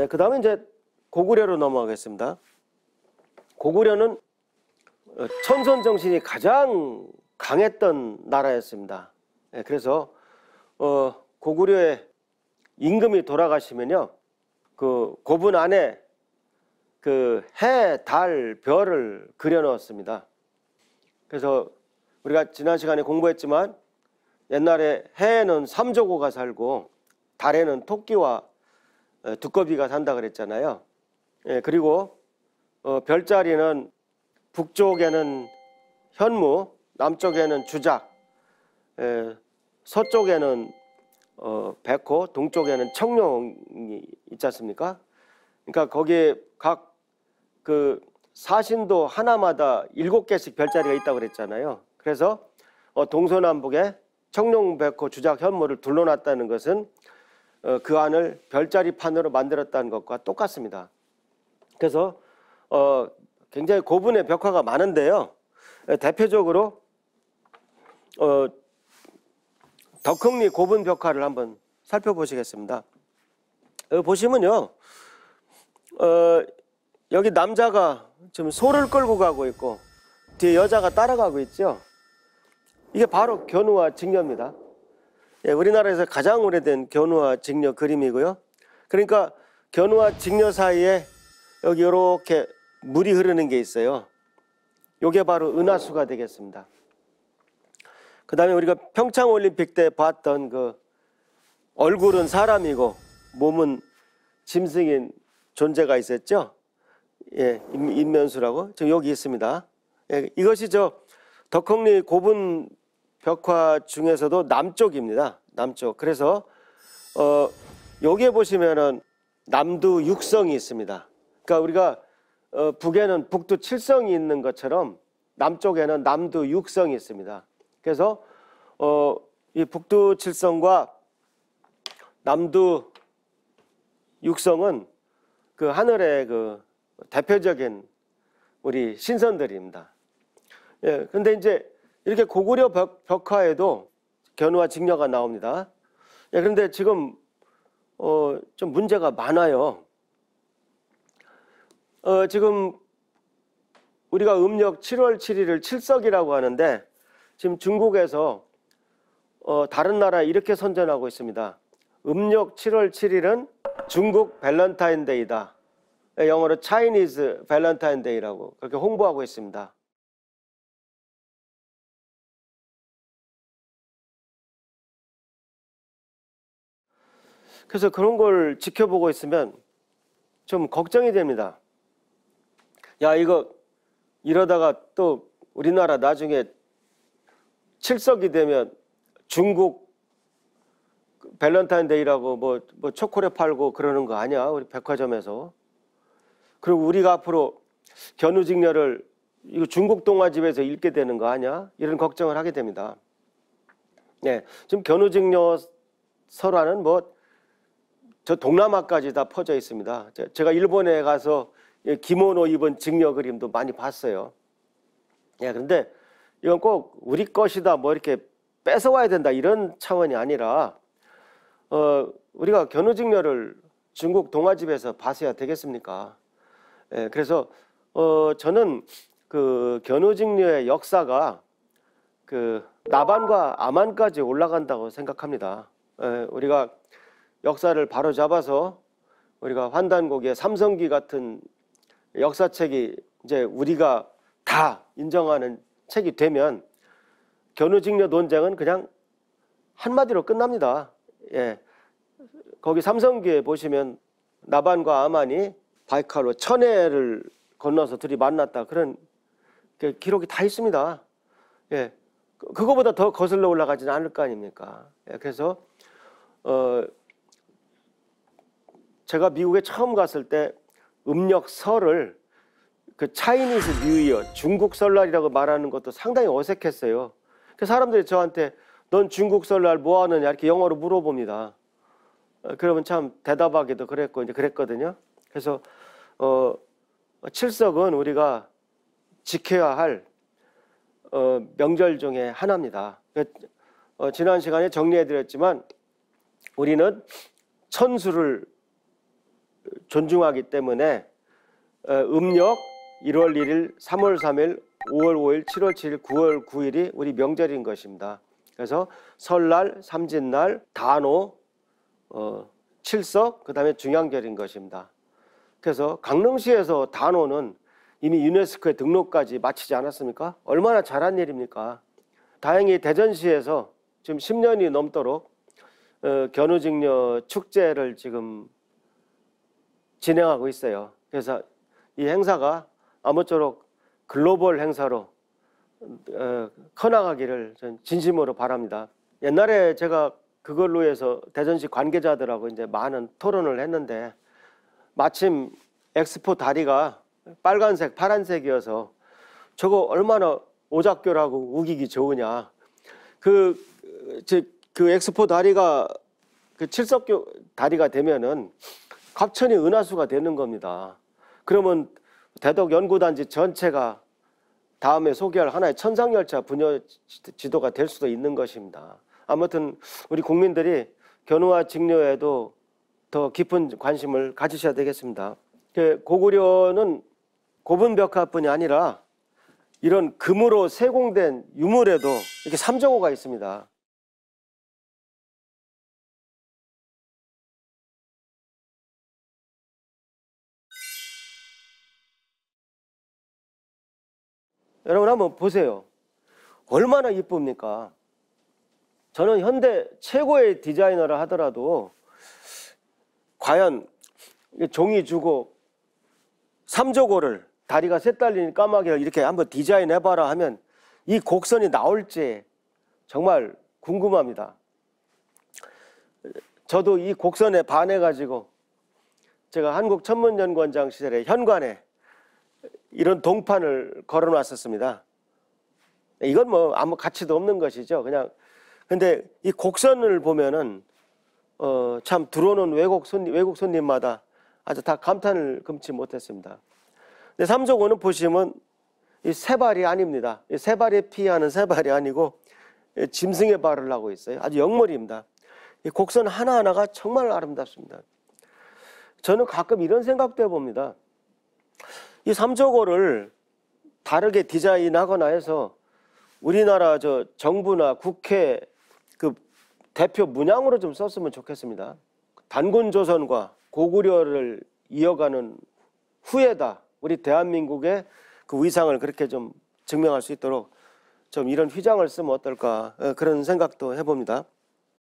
네, 그 다음에 이제 고구려로 넘어가겠습니다. 고구려는 어, 천손 정신이 가장 강했던 나라였습니다. 네, 그래서 어, 고구려의 임금이 돌아가시면요, 그 고분 안에 그 해, 달, 별을 그려놓았습니다. 그래서 우리가 지난 시간에 공부했지만 옛날에 해에는 삼조고가 살고 달에는 토끼와 어, 두꺼비가 산다 그랬잖아요. 예, 그리고 어, 별자리는 북쪽에는 현무, 남쪽에는 주작, 예, 서쪽에는 어, 백호, 동쪽에는 청룡이 있지 않습니까? 그러니까 거기에 각 그 사신도 하나마다 일곱 개씩 별자리가 있다고 그랬잖아요. 그래서 어, 동서남북에 청룡, 백호, 주작, 현무를 둘러놨다는 것은 어, 그 안을 별자리 판으로 만들었다는 것과 똑같습니다. 그래서 어, 굉장히 고분의 벽화가 많은데요. 예, 대표적으로 어, 덕흥리 고분 벽화를 한번 살펴보시겠습니다. 여기 어, 보시면요, 어, 여기 남자가 지금 소를 끌고 가고 있고 뒤에 여자가 따라가고 있죠. 이게 바로 견우와 직녀입니다. 예, 우리나라에서 가장 오래된 견우와 직녀 그림이고요. 그러니까 견우와 직녀 사이에 여기 이렇게 물이 흐르는 게 있어요. 요게 바로 은하수가 되겠습니다. 그 다음에 우리가 평창올림픽 때 봤던 그 얼굴은 사람이고 몸은 짐승인 존재가 있었죠. 예, 인면수라고. 지금 여기 있습니다. 예, 이것이 저 덕흥리 고분 벽화 중에서도 남쪽입니다. 남쪽. 그래서 어, 여기에 보시면은 남두 육성이 있습니다. 그러니까 우리가 어, 북에는 북두 칠성이 있는 것처럼 남쪽에는 남두 육성이 있습니다. 그래서 어, 이 북두 칠성과 남두 육성은 그 하늘의 그 대표적인 우리 신선들입니다. 예, 근데 이제 이렇게 고구려 벽, 화에도 견우와 직녀가 나옵니다. 예, 그런데 지금 어, 좀 문제가 많아요. 어, 지금 우리가 음력 7월 7일을 칠석이라고 하는데 지금 중국에서 어, 다른 나라 이렇게 선전하고 있습니다. 음력 7월 7일은 중국 밸런타인데이다. 예, 영어로 차이니즈 밸런타인데이라고 그렇게 홍보하고 있습니다. 그래서 그런 걸 지켜보고 있으면 좀 걱정이 됩니다. 야, 이거 이러다가 또 우리나라 나중에 칠석이 되면 중국 밸런타인데이라고 뭐, 뭐 초콜릿 팔고 그러는 거 아니야? 우리 백화점에서. 그리고 우리가 앞으로 견우직녀를 이거 중국 동화집에서 읽게 되는 거 아니야? 이런 걱정을 하게 됩니다. 네, 지금 견우직녀 설화는 뭐저 동남아까지 다 퍼져 있습니다. 제가 일본에 가서 기모노 입은 증여 그림도 많이 봤어요. 예, 그런데 이건 꼭 우리 것이다 뭐 이렇게 뺏어와야 된다 이런 차원이 아니라 어, 우리가 견우증여를 중국 동화집에서 봤어야 되겠습니까? 예, 그래서 어, 저는 그 견우증여의 역사가 그 나반과 아만까지 올라간다고 생각합니다. 예, 우리가 역사를 바로잡아서 우리가 환단고기의 삼성기 같은 역사책이 이제 우리가 다 인정하는 책이 되면 견우직녀 논쟁은 그냥 한마디로 끝납니다. 예. 거기 삼성기에 보시면 나반과 아만이 바이칼로 천해를 건너서 둘이 만났다 그런 기록이 다 있습니다. 예. 그, 그거보다 더 거슬러 올라가지는 않을 거 아닙니까? 예. 그래서 어 제가 미국에 처음 갔을 때 음력 설을 그 차이니즈 뉴이어 중국 설날이라고 말하는 것도 상당히 어색했어요. 그 사람들이 저한테 넌 중국 설날 뭐 하느냐 이렇게 영어로 물어봅니다. 어, 그러면 참 대답하기도 그랬고 이제 그랬거든요. 그래서 어 칠석은 우리가 지켜야 할 어, 명절 중에 하나입니다. 그, 어, 지난 시간에 정리해드렸지만 우리는 천수를 존중하기 때문에 어, 음력 1월 1일, 3월 3일, 5월 5일, 7월 7일, 9월 9일이 우리 명절인 것입니다. 그래서 설날, 삼진날, 단오, 어, 칠석, 그 다음에 중양절인 것입니다. 그래서 강릉시에서 단오는 이미 유네스코에 등록까지 마치지 않았습니까? 얼마나 잘한 일입니까? 다행히 대전시에서 지금 10년이 넘도록 어, 견우직녀 축제를 지금 진행하고 있어요. 그래서 이 행사가 아무쪼록 글로벌 행사로 어, 커나가기를 진심으로 바랍니다. 옛날에 제가 그걸로 해서 대전시 관계자들하고 이제 많은 토론을 했는데 마침 엑스포 다리가 빨간색, 파란색이어서 저거 얼마나 오작교라고 우기기 좋으냐. 그, 즉, 그 엑스포 다리가 그 칠석교 다리가 되면은 갑천이 은하수가 되는 겁니다. 그러면 대덕 연구단지 전체가 다음에 소개할 하나의 천상열차 분야 지도가 될 수도 있는 것입니다. 아무튼 우리 국민들이 견우와 직료에도 더 깊은 관심을 가지셔야 되겠습니다. 그 고구려는 고분벽화뿐이 아니라 이런 금으로 세공된 유물에도 이렇게 삼정호가 있습니다. 여러분 한번 보세요. 얼마나 이쁩니까? 저는 현대 최고의 디자이너라 하더라도 과연 종이 주고 삼조고를 다리가 셋달린 까마귀를 이렇게 한번 디자인해봐라 하면 이 곡선이 나올지 정말 궁금합니다. 저도 이 곡선에 반해가지고 제가 한국천문연구원장 시절에 현관에 이런 동판을 걸어 놨었습니다. 이건 뭐 아무 가치도 없는 것이죠. 그냥 근데 이 곡선을 보면은 어, 참 들어오는 외국 손님 외국 손님마다 아주 다 감탄을 금치 못했습니다. 근데 삼조고는 보시면 이 세발이 아닙니다. 이 세발의 피하는 세발이 아니고 짐승의 발을 하고 있어요. 아주 영머리입니다. 이 곡선 하나하나가 정말 아름답습니다. 저는 가끔 이런 생각도 해봅니다. 이 삼조고를 다르게 디자인하거나 해서 우리나라 저 정부나 국회 그 대표 문양으로 좀 썼으면 좋겠습니다. 단군 조선과 고구려를 이어가는 후예다. 우리 대한민국의 그 위상을 그렇게 좀 증명할 수 있도록 좀 이런 휘장을 쓰면 어떨까 어, 그런 생각도 해봅니다.